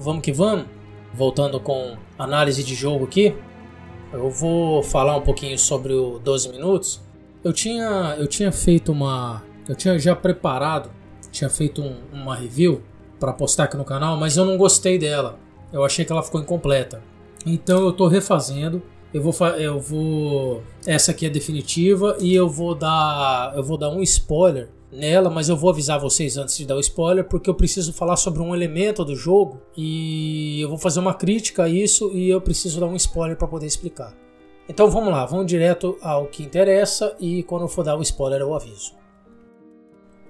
vamos que vamos. Voltando com análise de jogo aqui, eu vou falar um pouquinho sobre o 12 minutos. Eu tinha, eu tinha feito uma, eu tinha já preparado, tinha feito um, uma review para postar aqui no canal, mas eu não gostei dela. Eu achei que ela ficou incompleta. Então eu estou refazendo. Eu vou, eu vou, essa aqui é definitiva e eu vou dar, eu vou dar um spoiler nela, mas eu vou avisar vocês antes de dar o spoiler, porque eu preciso falar sobre um elemento do jogo e eu vou fazer uma crítica a isso e eu preciso dar um spoiler para poder explicar. Então vamos lá, vamos direto ao que interessa e quando eu for dar o spoiler eu aviso.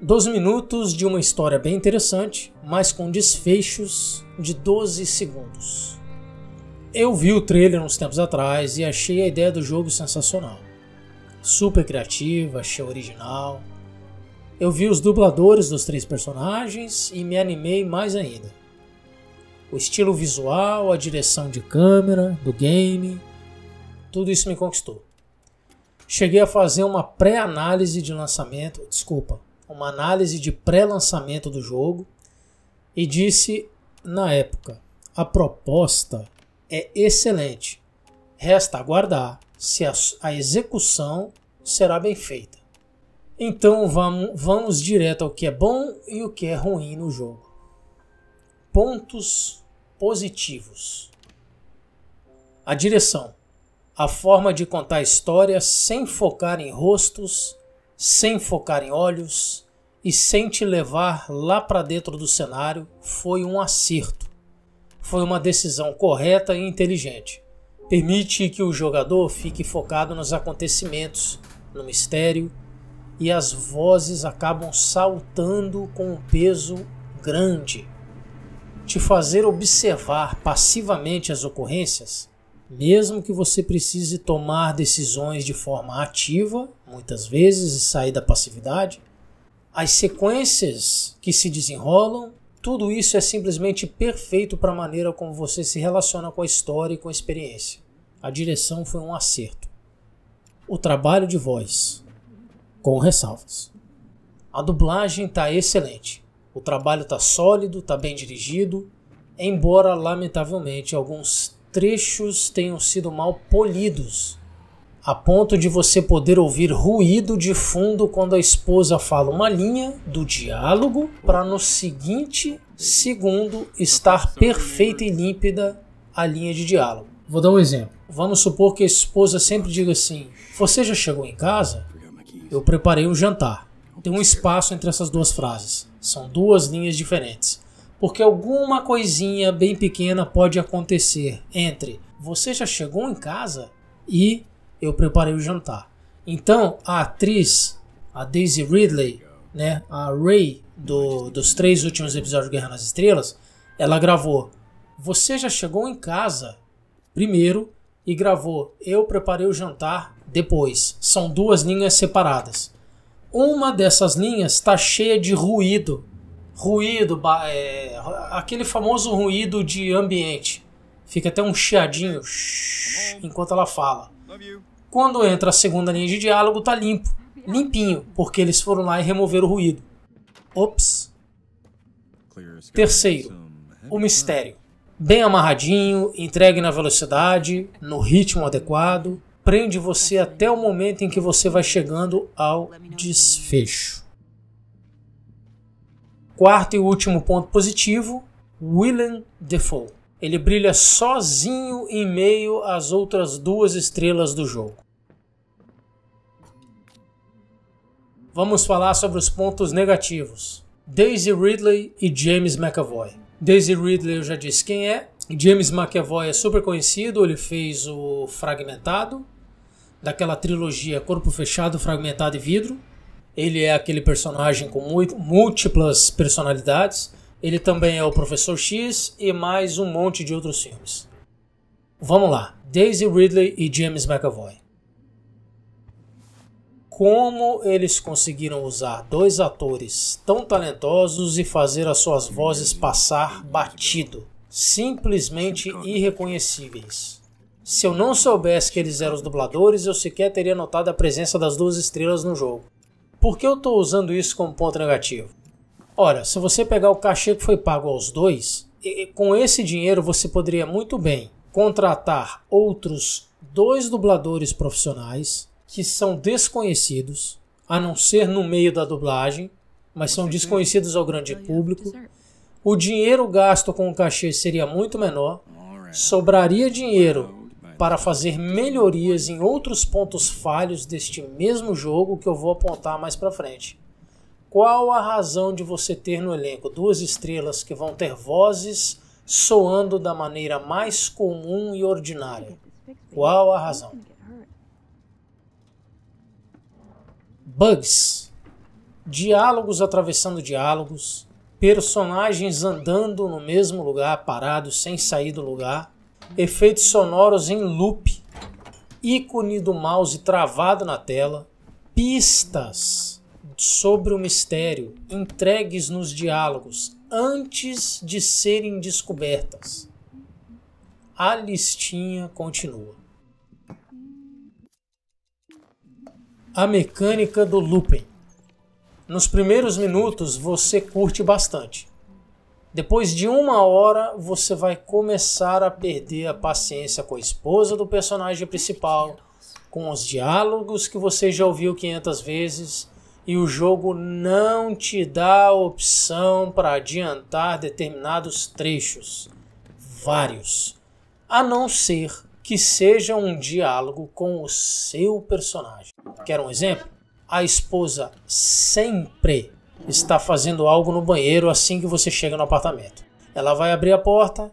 12 minutos de uma história bem interessante, mas com desfechos de 12 segundos. Eu vi o trailer uns tempos atrás e achei a ideia do jogo sensacional. Super criativa, achei original, eu vi os dubladores dos três personagens e me animei mais ainda. O estilo visual, a direção de câmera, do game, tudo isso me conquistou. Cheguei a fazer uma pré-análise de lançamento, desculpa, uma análise de pré-lançamento do jogo e disse na época: a proposta é excelente. Resta aguardar se a, execução será bem feita. Então vamos, vamos direto ao que é bom e o que é ruim no jogo. Pontos positivos: a direção, a forma de contar histórias sem focar em rostos, sem focar em olhos e sem te levar lá para dentro do cenário, foi um acerto. Foi uma decisão correta e inteligente. Permite que o jogador fique focado nos acontecimentos, no mistério e as vozes acabam saltando com um peso grande. Te fazer observar passivamente as ocorrências, mesmo que você precise tomar decisões de forma ativa, muitas vezes, e sair da passividade, as sequências que se desenrolam, tudo isso é simplesmente perfeito para a maneira como você se relaciona com a história e com a experiência. A direção foi um acerto. O trabalho de voz, com ressalvas. A dublagem está excelente. O trabalho está sólido, está bem dirigido, embora lamentavelmente alguns trechos tenham sido mal polidos, a ponto de você poder ouvir ruído de fundo quando a esposa fala uma linha do diálogo para no seguinte segundo estar perfeita e límpida a linha de diálogo. Vou dar um exemplo. Vamos supor que a esposa sempre diga assim: "Você já chegou em casa?" Eu preparei o jantar. Tem um espaço entre essas duas frases. São duas linhas diferentes. Porque alguma coisinha bem pequena pode acontecer entre você já chegou em casa e eu preparei o jantar. Então, a atriz, a Daisy Ridley, né, a Ray do, dos três últimos episódios de Guerra nas Estrelas, ela gravou: Você já chegou em casa primeiro e gravou Eu Preparei o Jantar depois. São duas linhas separadas. Uma dessas linhas está cheia de ruído. Ruído, é, aquele famoso ruído de ambiente. Fica até um chiadinho shh, enquanto ela fala. Quando entra a segunda linha de diálogo, tá limpo. Limpinho, porque eles foram lá e removeram o ruído. Ops. Terceiro, o mistério bem amarradinho, entregue na velocidade, no ritmo adequado, prende você tá até o momento em que você vai chegando ao desfecho. Quarto e último ponto positivo, Willem Defoe. Ele brilha sozinho em meio às outras duas estrelas do jogo. Vamos falar sobre os pontos negativos. Daisy Ridley e James McAvoy. Daisy Ridley eu já disse quem é. James McAvoy é super conhecido, ele fez o Fragmentado, daquela trilogia Corpo Fechado, Fragmentado e Vidro. Ele é aquele personagem com múltiplas personalidades. Ele também é o Professor X e mais um monte de outros filmes. Vamos lá, Daisy Ridley e James McAvoy como eles conseguiram usar dois atores tão talentosos e fazer as suas vozes passar batido, simplesmente irreconhecíveis. Se eu não soubesse que eles eram os dubladores, eu sequer teria notado a presença das duas estrelas no jogo. Por que eu estou usando isso como ponto negativo? Ora, se você pegar o cachê que foi pago aos dois, com esse dinheiro você poderia muito bem contratar outros dois dubladores profissionais que são desconhecidos, a não ser no meio da dublagem, mas são desconhecidos ao grande ah, público. O dinheiro gasto com o cachê seria muito menor, sobraria dinheiro para fazer melhorias em outros pontos falhos deste mesmo jogo que eu vou apontar mais para frente. Qual a razão de você ter no elenco duas estrelas que vão ter vozes soando da maneira mais comum e ordinária? Qual a razão? Bugs. Diálogos atravessando diálogos, personagens andando no mesmo lugar, parados, sem sair do lugar, efeitos sonoros em loop, ícone do mouse travado na tela, pistas sobre o mistério entregues nos diálogos antes de serem descobertas. A listinha continua. A mecânica do looping. Nos primeiros minutos você curte bastante. Depois de uma hora você vai começar a perder a paciência com a esposa do personagem principal, com os diálogos que você já ouviu 500 vezes e o jogo não te dá a opção para adiantar determinados trechos. Vários. A não ser que seja um diálogo com o seu personagem. Quer um exemplo? A esposa sempre está fazendo algo no banheiro assim que você chega no apartamento. Ela vai abrir a porta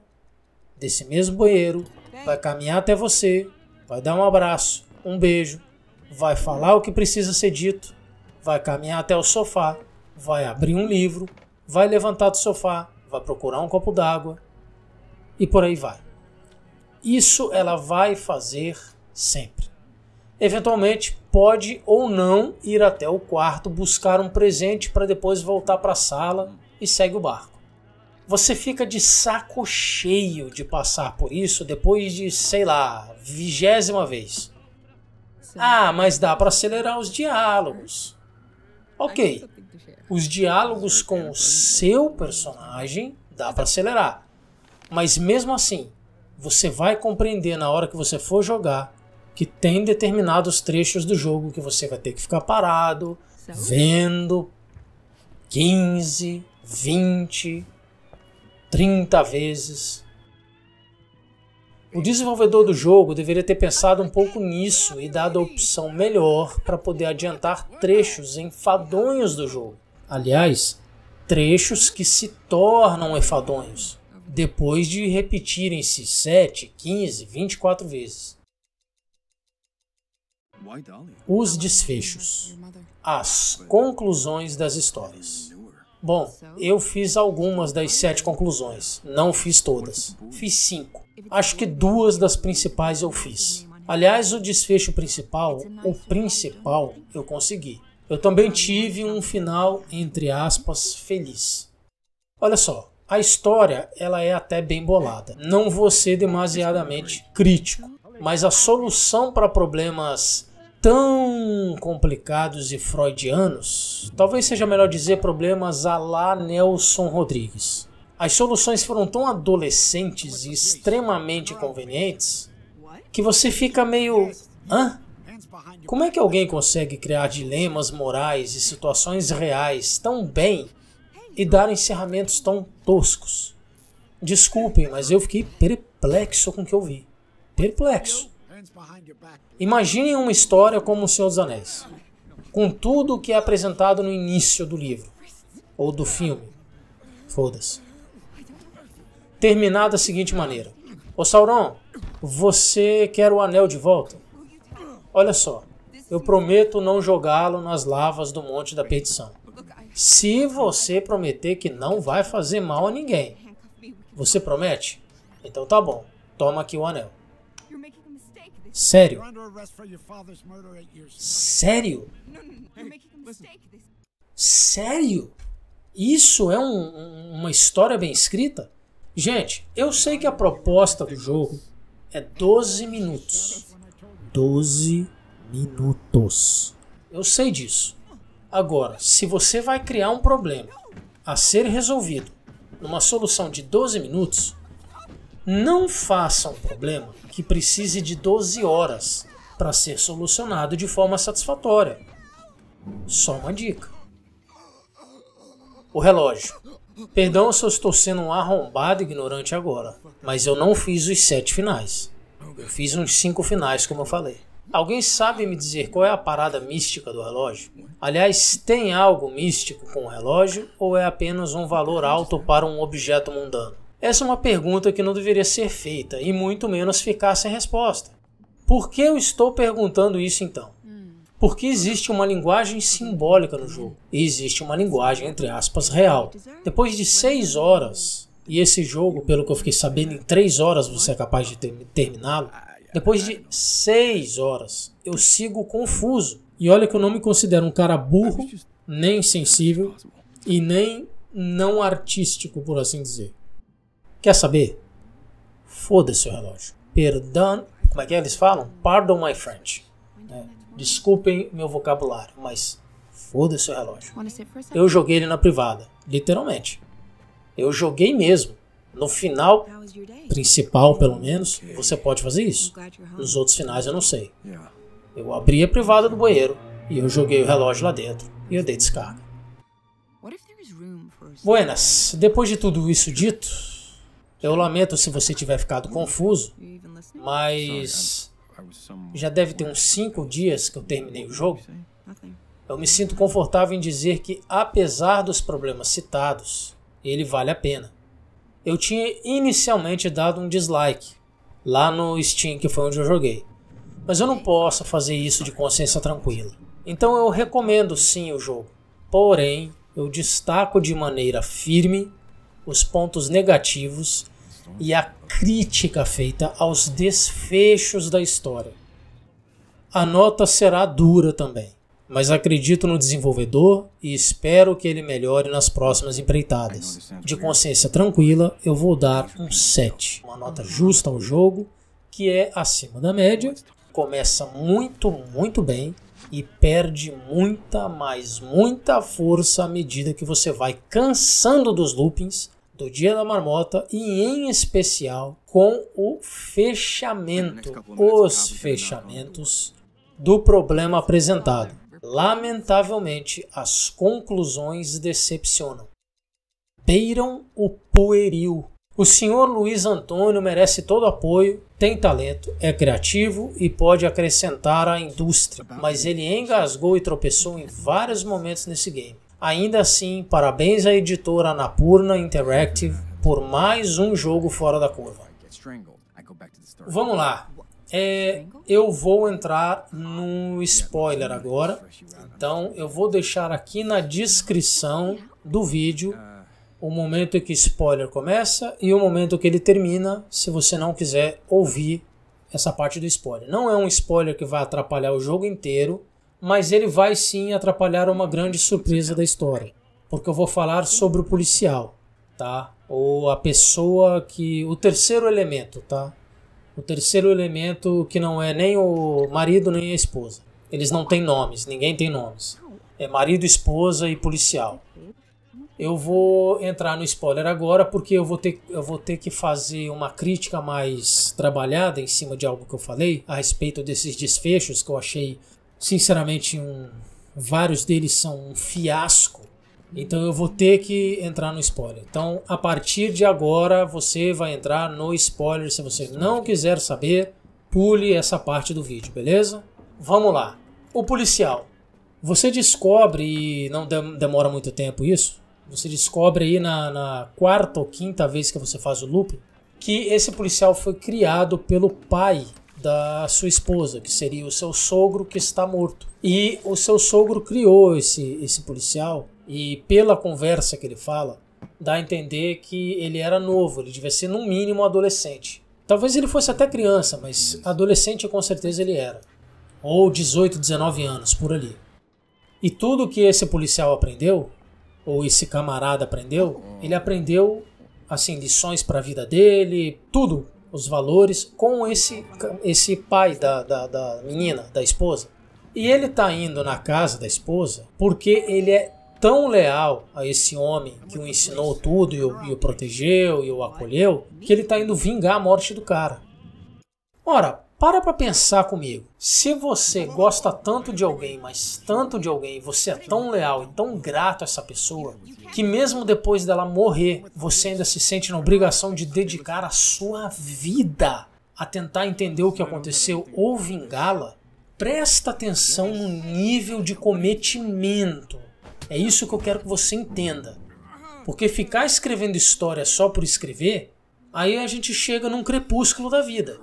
desse mesmo banheiro, vai caminhar até você, vai dar um abraço, um beijo, vai falar o que precisa ser dito, vai caminhar até o sofá, vai abrir um livro, vai levantar do sofá, vai procurar um copo d'água e por aí vai. Isso ela vai fazer sempre. Eventualmente, pode ou não ir até o quarto buscar um presente para depois voltar para a sala e segue o barco. Você fica de saco cheio de passar por isso depois de, sei lá, vigésima vez. Sim. Ah, mas dá para acelerar os diálogos. Ok, os diálogos com o seu personagem dá para acelerar, mas mesmo assim, você vai compreender na hora que você for jogar que tem determinados trechos do jogo que você vai ter que ficar parado, vendo 15, 20, 30 vezes. O desenvolvedor do jogo deveria ter pensado um pouco nisso e dado a opção melhor para poder adiantar trechos enfadonhos do jogo. Aliás, trechos que se tornam enfadonhos depois de repetirem-se 7, 15, 24 vezes. Os desfechos. As conclusões das histórias. Bom, eu fiz algumas das sete conclusões, não fiz todas. Fiz cinco. Acho que duas das principais eu fiz. Aliás, o desfecho principal, o principal, eu consegui. Eu também tive um final, entre aspas, feliz. Olha só, a história ela é até bem bolada. Não vou ser demasiadamente crítico, mas a solução para problemas tão complicados e freudianos, talvez seja melhor dizer problemas a lá Nelson Rodrigues. As soluções foram tão adolescentes e extremamente convenientes que você fica meio. hã? Como é que alguém consegue criar dilemas morais e situações reais tão bem e dar encerramentos tão toscos. Desculpem, mas eu fiquei perplexo com o que eu vi. Perplexo. Imaginem uma história como O Senhor dos Anéis, com tudo o que é apresentado no início do livro, ou do filme. Foda-se. Terminar da seguinte maneira: Ô Sauron, você quer o anel de volta? Olha só, eu prometo não jogá-lo nas lavas do Monte da Perdição. Se você prometer que não vai fazer mal a ninguém. Você promete? Então tá bom. Toma aqui o anel. Sério? Sério? Sério? Isso é um, uma história bem escrita? Gente, eu sei que a proposta do jogo é 12 minutos. 12 minutos. Eu sei disso. Agora, se você vai criar um problema a ser resolvido numa solução de 12 minutos, não faça um problema que precise de 12 horas para ser solucionado de forma satisfatória. Só uma dica. O relógio. Perdão se eu estou sendo um arrombado ignorante agora, mas eu não fiz os sete finais. Eu fiz uns cinco finais, como eu falei. Alguém sabe me dizer qual é a parada mística do relógio? Aliás, tem algo místico com o relógio ou é apenas um valor alto para um objeto mundano? Essa é uma pergunta que não deveria ser feita e muito menos ficar sem resposta. Por que eu estou perguntando isso então? Porque existe uma linguagem simbólica no jogo e existe uma linguagem, entre aspas, real. Depois de seis horas, e esse jogo, pelo que eu fiquei sabendo, em três horas você é capaz de ter, terminá-lo, depois de seis horas, eu sigo confuso. E olha que eu não me considero um cara burro, nem sensível e nem não artístico, por assim dizer. Quer saber? Foda-se o relógio. Perdão. Como é que é? eles falam? Pardon my French. É. Desculpem meu vocabulário, mas foda-se o relógio. Eu joguei ele na privada, literalmente. Eu joguei mesmo. No final principal, pelo menos, você pode fazer isso. Nos outros finais eu não sei. Eu abri a privada do banheiro e eu joguei o relógio lá dentro e eu dei descarga. Buenas, depois de tudo isso dito, eu lamento se você tiver ficado confuso, mas já deve ter uns 5 dias que eu terminei o jogo. Eu me sinto confortável em dizer que, apesar dos problemas citados, ele vale a pena eu tinha inicialmente dado um dislike lá no Steam, que foi onde eu joguei. Mas eu não posso fazer isso de consciência tranquila. Então eu recomendo sim o jogo. Porém, eu destaco de maneira firme os pontos negativos e a crítica feita aos desfechos da história. A nota será dura também mas acredito no desenvolvedor e espero que ele melhore nas próximas empreitadas. De consciência tranquila, eu vou dar um 7, uma nota justa ao jogo, que é acima da média, começa muito, muito bem e perde muita, mais, muita força à medida que você vai cansando dos loopings do Dia da Marmota e, em especial, com o fechamento, os fechamentos do problema apresentado. Lamentavelmente, as conclusões decepcionam. Beiram o pueril. O senhor Luiz Antônio merece todo apoio, tem talento, é criativo e pode acrescentar à indústria, mas ele engasgou e tropeçou em vários momentos nesse game. Ainda assim, parabéns à editora Anapurna Interactive por mais um jogo fora da curva. Vamos lá, é, eu vou entrar no spoiler agora, então eu vou deixar aqui na descrição do vídeo o momento em que spoiler começa e o momento que ele termina, se você não quiser ouvir essa parte do spoiler. Não é um spoiler que vai atrapalhar o jogo inteiro, mas ele vai sim atrapalhar uma grande surpresa da história, porque eu vou falar sobre o policial, tá? Ou a pessoa que o terceiro elemento, tá? O terceiro elemento que não é nem o marido nem a esposa. Eles não têm nomes, ninguém tem nomes. É marido, esposa e policial. Eu vou entrar no spoiler agora porque eu vou ter, eu vou ter que fazer uma crítica mais trabalhada em cima de algo que eu falei a respeito desses desfechos que eu achei, sinceramente, um, vários deles são um fiasco então eu vou ter que entrar no spoiler. Então, a partir de agora, você vai entrar no spoiler. Se você não quiser saber, pule essa parte do vídeo, beleza? Vamos lá. O policial. Você descobre, e não demora muito tempo isso, você descobre aí na, na quarta ou quinta vez que você faz o looping, que esse policial foi criado pelo pai da sua esposa, que seria o seu sogro que está morto. E o seu sogro criou esse, esse policial e pela conversa que ele fala, dá a entender que ele era novo, ele devia ser no mínimo adolescente. Talvez ele fosse até criança, mas adolescente com certeza ele era. Ou 18, 19 anos, por ali. E tudo que esse policial aprendeu, ou esse camarada aprendeu, ele aprendeu assim lições para a vida dele, tudo, os valores, com esse, esse pai da, da, da menina, da esposa. E ele tá indo na casa da esposa porque ele é tão leal a esse homem que o ensinou tudo e o, e o protegeu e o acolheu, que ele está indo vingar a morte do cara. Ora, para pra pensar comigo. Se você gosta tanto de alguém, mas tanto de alguém, você é tão leal e tão grato a essa pessoa, que mesmo depois dela morrer, você ainda se sente na obrigação de dedicar a sua vida a tentar entender o que aconteceu ou vingá-la, presta atenção no nível de cometimento é isso que eu quero que você entenda. Porque ficar escrevendo história só por escrever, aí a gente chega num crepúsculo da vida.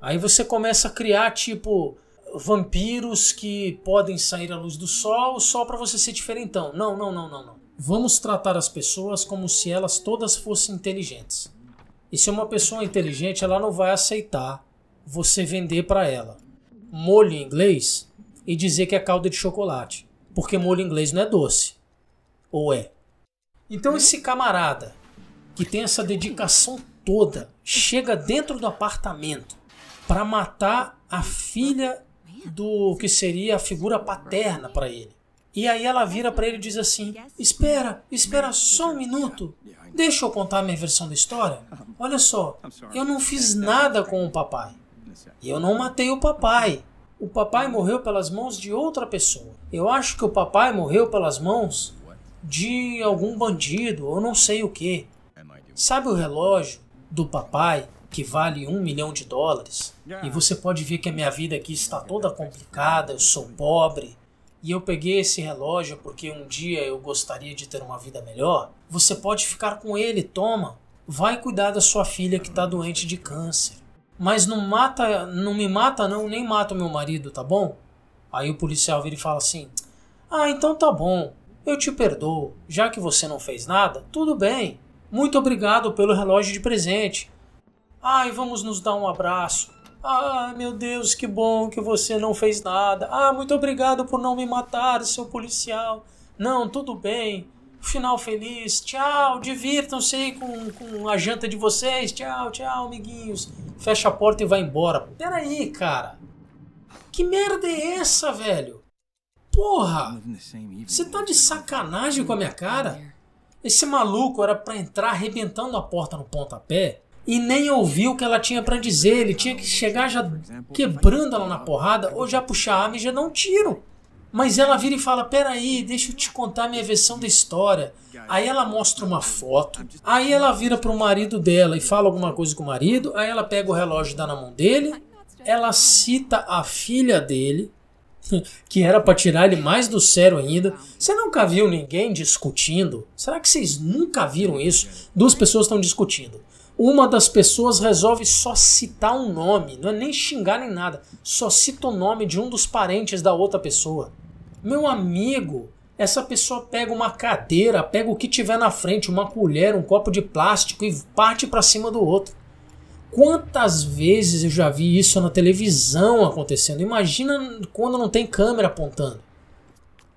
Aí você começa a criar, tipo, vampiros que podem sair à luz do sol só para você ser diferentão. Não, não, não, não, não. Vamos tratar as pessoas como se elas todas fossem inteligentes. E se uma pessoa é inteligente, ela não vai aceitar você vender para ela molho em inglês e dizer que é calda de chocolate porque molho inglês não é doce. Ou é? Então esse camarada que tem essa dedicação toda chega dentro do apartamento para matar a filha do que seria a figura paterna para ele. E aí ela vira para ele e diz assim: "Espera, espera só um minuto. Deixa eu contar a minha versão da história. Olha só, eu não fiz nada com o papai. Eu não matei o papai o papai morreu pelas mãos de outra pessoa. Eu acho que o papai morreu pelas mãos de algum bandido ou não sei o que. Sabe o relógio do papai que vale um milhão de dólares? E você pode ver que a minha vida aqui está toda complicada, eu sou pobre. E eu peguei esse relógio porque um dia eu gostaria de ter uma vida melhor. Você pode ficar com ele, toma. Vai cuidar da sua filha que está doente de câncer mas não mata, não me mata não, nem mata o meu marido, tá bom? Aí o policial vira e fala assim: Ah, então tá bom, eu te perdoo, já que você não fez nada, tudo bem. Muito obrigado pelo relógio de presente. Ai, vamos nos dar um abraço. Ai, meu Deus, que bom que você não fez nada. Ah, muito obrigado por não me matar, seu policial. Não, tudo bem final feliz, tchau, divirtam-se com, com a janta de vocês, tchau, tchau, amiguinhos. Fecha a porta e vai embora. Peraí, cara. Que merda é essa, velho? Porra! Você tá de sacanagem com a minha cara? Esse maluco era para entrar arrebentando a porta no pontapé e nem ouviu o que ela tinha para dizer. Ele tinha que chegar já quebrando ela na porrada ou já puxar a arma e já dar um tiro. Mas ela vira e fala: Peraí, deixa eu te contar minha versão da história. Aí ela mostra uma foto, aí ela vira pro marido dela e fala alguma coisa com o marido, aí ela pega o relógio e dá na mão dele, ela cita a filha dele, que era para tirar ele mais do sério ainda. Você nunca viu ninguém discutindo? Será que vocês nunca viram isso? Duas pessoas estão discutindo. Uma das pessoas resolve só citar um nome, não é nem xingar nem nada, só cita o nome de um dos parentes da outra pessoa. Meu amigo, essa pessoa pega uma cadeira, pega o que tiver na frente, uma colher, um copo de plástico e parte para cima do outro. Quantas vezes eu já vi isso na televisão acontecendo? Imagina quando não tem câmera apontando.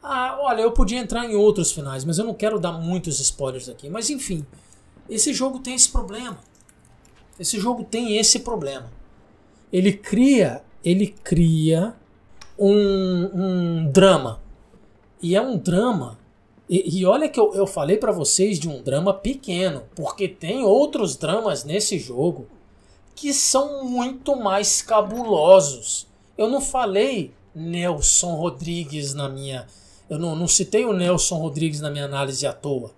Ah, olha, eu podia entrar em outros finais, mas eu não quero dar muitos spoilers aqui. Mas enfim, esse jogo tem esse problema. Esse jogo tem esse problema. Ele cria, ele cria um, um drama. E é um drama. E, e olha que eu, eu falei para vocês de um drama pequeno, porque tem outros dramas nesse jogo que são muito mais cabulosos. Eu não falei Nelson Rodrigues na minha. Eu não, não citei o Nelson Rodrigues na minha análise à toa.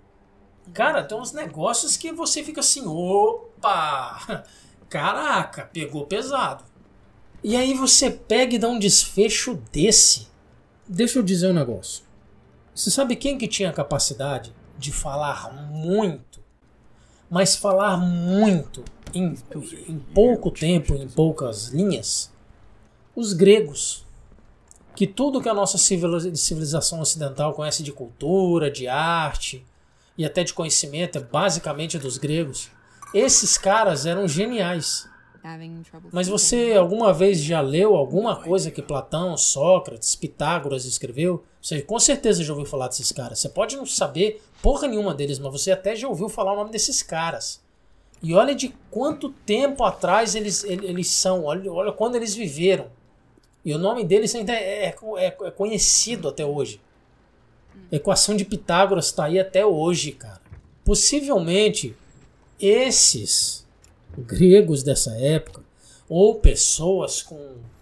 Cara, tem uns negócios que você fica assim: opa! Caraca, pegou pesado. E aí você pega e dá um desfecho desse. Deixa eu dizer um negócio. Você sabe quem que tinha a capacidade de falar muito, mas falar muito em, em pouco tempo, em poucas linhas? Os gregos. Que tudo que a nossa civilização ocidental conhece de cultura, de arte e até de conhecimento é basicamente dos gregos. Esses caras eram geniais mas você alguma vez já leu alguma coisa que Platão, Sócrates, Pitágoras escreveu? Você com certeza já ouviu falar desses caras. Você pode não saber porra nenhuma deles, mas você até já ouviu falar o nome desses caras. E olha de quanto tempo atrás eles, eles são, olha, olha quando eles viveram. E o nome deles ainda é, é, é, é conhecido até hoje. A equação de Pitágoras está aí até hoje, cara. Possivelmente, esses gregos dessa época, ou pessoas com,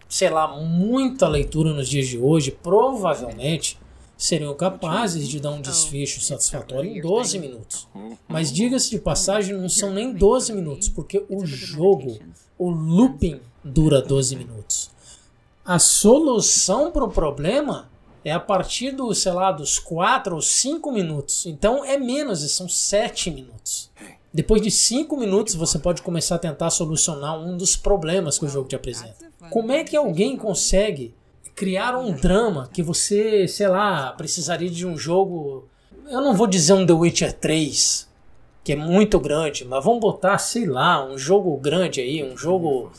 sei lá, muita leitura nos dias de hoje, provavelmente seriam capazes de dar um desfecho satisfatório em 12 minutos. Mas diga-se de passagem, não são nem 12 minutos, porque o jogo, o looping, dura 12 minutos. A solução para o problema é a partir do, sei lá, dos 4 ou 5 minutos. Então é menos, são 7 minutos. Depois de 5 minutos, você pode começar a tentar solucionar um dos problemas que o jogo te apresenta. Como é que alguém consegue criar um drama que você, sei lá, precisaria de um jogo. Eu não vou dizer um The Witcher 3, que é muito grande, mas vamos botar, sei lá, um jogo grande aí, um jogo.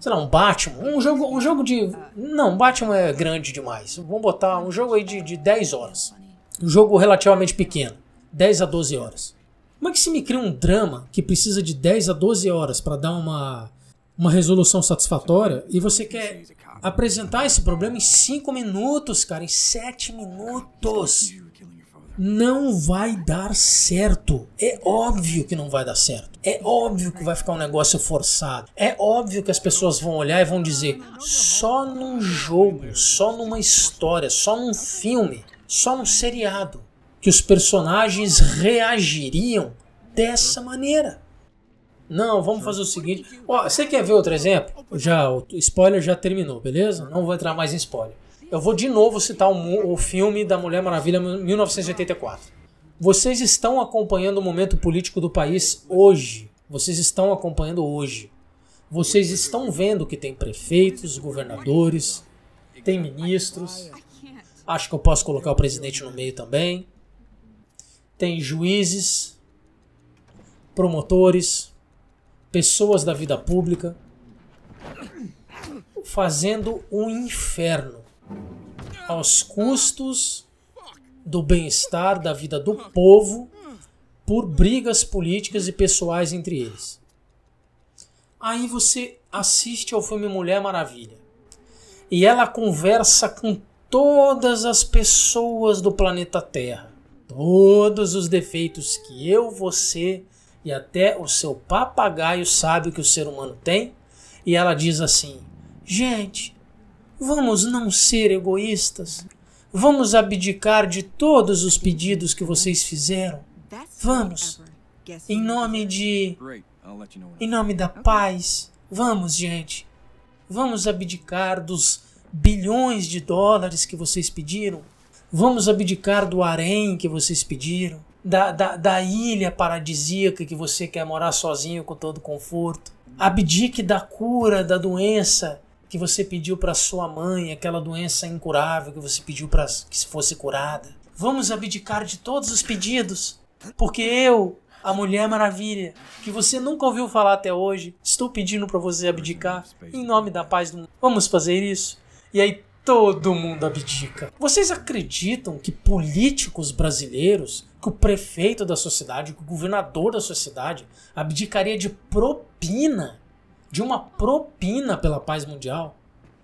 Sei lá, um Batman. Um jogo, um jogo de. Não, Batman é grande demais. Vamos botar um jogo aí de, de 10 horas. Um jogo relativamente pequeno. 10 a 12 horas. Como é que se me cria um drama que precisa de 10 a 12 horas para dar uma, uma resolução satisfatória e você quer apresentar esse problema em 5 minutos, cara, em 7 minutos? Não vai dar certo. É óbvio que não vai dar certo. É óbvio que vai ficar um negócio forçado. É óbvio que as pessoas vão olhar e vão dizer: só num jogo, só numa história, só num filme, só num seriado que os personagens reagiriam dessa maneira. Não, vamos fazer o seguinte. Ó, você quer ver outro exemplo? Já, o spoiler já terminou, beleza? Não vou entrar mais em spoiler. Eu vou de novo citar o, o filme da Mulher Maravilha 1984. Vocês estão acompanhando o momento político do país hoje. Vocês estão acompanhando hoje. Vocês estão vendo que tem prefeitos, governadores, tem ministros. Acho que eu posso colocar o presidente no meio também tem juízes, promotores, pessoas da vida pública, fazendo um inferno aos custos do bem-estar da vida do povo por brigas políticas e pessoais entre eles. Aí você assiste ao filme Mulher Maravilha e ela conversa com todas as pessoas do planeta Terra todos os defeitos que eu, você e até o seu papagaio sabe que o ser humano tem, e ela diz assim: gente, vamos não ser egoístas, vamos abdicar de todos os pedidos que vocês fizeram, vamos, em nome de. Em nome da paz, vamos, gente, vamos abdicar dos bilhões de dólares que vocês pediram Vamos abdicar do harém que vocês pediram, da, da, da ilha paradisíaca que você quer morar sozinho com todo conforto. Abdique da cura da doença que você pediu para sua mãe, aquela doença incurável que você pediu para que se fosse curada. Vamos abdicar de todos os pedidos, porque eu, a Mulher Maravilha, que você nunca ouviu falar até hoje, estou pedindo para você abdicar em nome da paz do mundo. Vamos fazer isso? E aí todo mundo abdica. Vocês acreditam que políticos brasileiros, que o prefeito da sociedade, que o governador da sociedade abdicaria de propina, de uma propina pela paz mundial?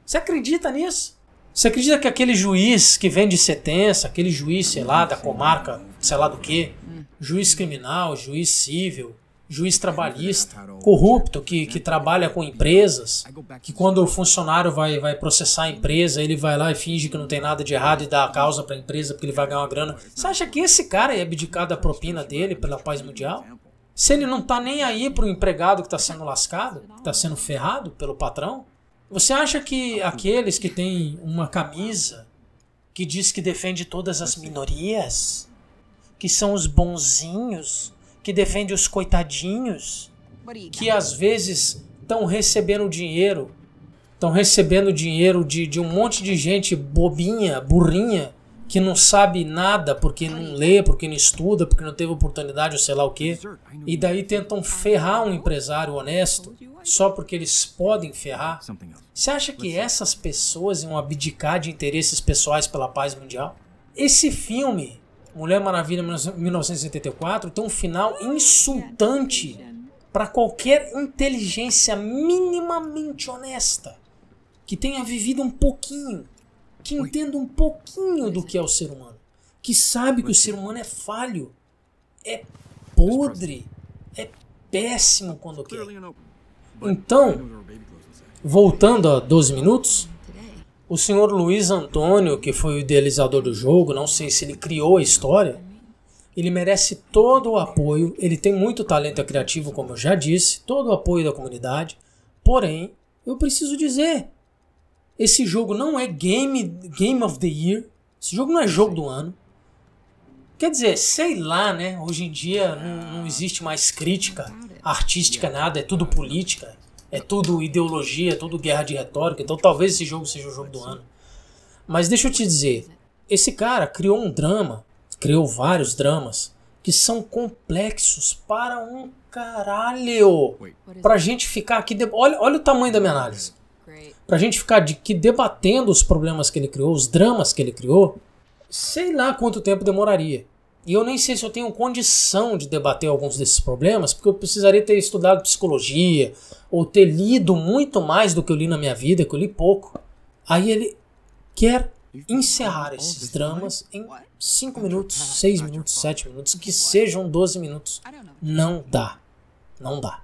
Você acredita nisso? Você acredita que aquele juiz que vende sentença, aquele juiz, sei lá, da comarca, sei lá do quê, juiz criminal, juiz civil, juiz trabalhista corrupto que, né? que trabalha com empresas, que quando o funcionário vai, vai processar a empresa, ele vai lá e finge que não tem nada de errado e dá a causa para a empresa porque ele vai ganhar uma grana. Você acha que esse cara ia é abdicar da propina dele pela paz mundial? Se ele não tá nem aí para o empregado que está sendo lascado, que está sendo ferrado pelo patrão? Você acha que aqueles que têm uma camisa que diz que defende todas as minorias, que são os bonzinhos, que defende os coitadinhos que às vezes estão recebendo dinheiro, estão recebendo dinheiro de, de um monte de gente bobinha, burrinha, que não sabe nada porque não lê, porque não estuda, porque não teve oportunidade ou sei lá o quê e daí tentam ferrar um empresário honesto só porque eles podem ferrar. Você acha que essas pessoas iam abdicar de interesses pessoais pela paz mundial? Esse filme Mulher Maravilha 1984 tem um final insultante tá para qualquer inteligência minimamente honesta que tenha vivido um pouquinho, que entenda um pouquinho do que é. é o ser humano, que sabe que o ser é. humano é falho, é podre, é péssimo quando quer. Então, voltando a 12 minutos, o senhor Luiz Antônio, que foi o idealizador do jogo, não sei se ele criou a história, ele merece todo o apoio, ele tem muito talento criativo, como eu já disse, todo o apoio da comunidade. Porém, eu preciso dizer, esse jogo não é game, game of the Year, esse jogo não é jogo do ano. Quer dizer, sei lá, né? Hoje em dia não, não existe mais crítica artística, nada, é tudo política é tudo ideologia, é tudo guerra de retórica, então talvez esse jogo seja o jogo do ano. Mas deixa eu te dizer, esse cara criou um drama, criou vários dramas que são complexos para um caralho. Pra gente ficar aqui, olha, olha o tamanho da minha análise. Pra gente ficar de que debatendo os problemas que ele criou, os dramas que ele criou, sei lá quanto tempo demoraria. E eu nem sei se eu tenho condição de debater alguns desses problemas, porque eu precisaria ter estudado psicologia ou ter lido muito mais do que eu li na minha vida, que eu li pouco. Aí ele quer encerrar esses dramas em 5 minutos, 6 minutos, 7 minutos, que sejam 12 minutos. Não dá. Não dá.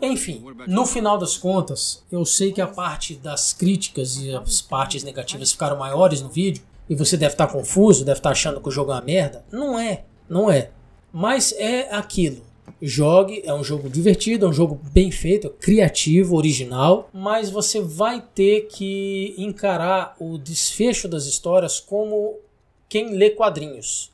Enfim, no final das contas, eu sei que a parte das críticas e as partes negativas ficaram maiores no vídeo, e você deve estar tá confuso, deve estar tá achando que o jogo é uma merda. Não é, não é. Mas é aquilo. Jogue, é um jogo divertido, é um jogo bem feito, criativo, original, mas você vai ter que encarar o desfecho das histórias como quem lê quadrinhos.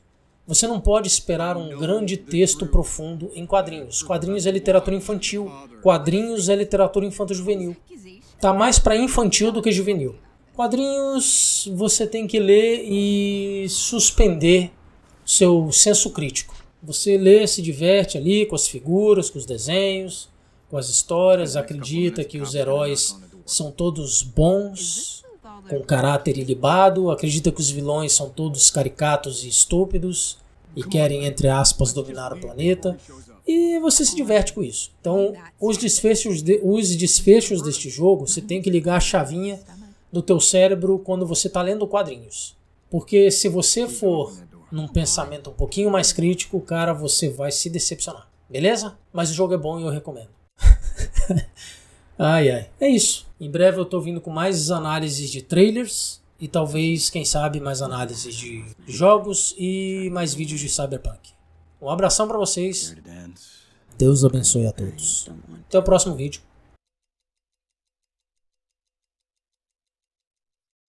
Você não pode esperar um grande texto profundo em quadrinhos. Quadrinhos é literatura infantil, quadrinhos é literatura infanto-juvenil. Tá mais para infantil do que juvenil. Quadrinhos você tem que ler e suspender seu senso crítico. Você lê, se diverte ali com as figuras, com os desenhos, com as histórias, né? acredita que os né? heróis são todos bons, com caráter ilibado, acredita que os vilões são todos caricatos e estúpidos e querem, entre aspas, dominar o planeta. E você se diverte com isso. Então, os desfechos, de, os desfechos deste jogo, você tem que ligar a chavinha do teu cérebro quando você está lendo quadrinhos. Porque se você for num pensamento um pouquinho mais crítico, cara, você vai se decepcionar. Beleza? Mas o jogo é bom e eu recomendo. ai, ai. É isso. Em breve eu tô vindo com mais análises de trailers e talvez, quem sabe, mais análises de jogos e mais vídeos de Cyberpunk. Um abração para vocês. Deus abençoe a todos. Até o próximo vídeo.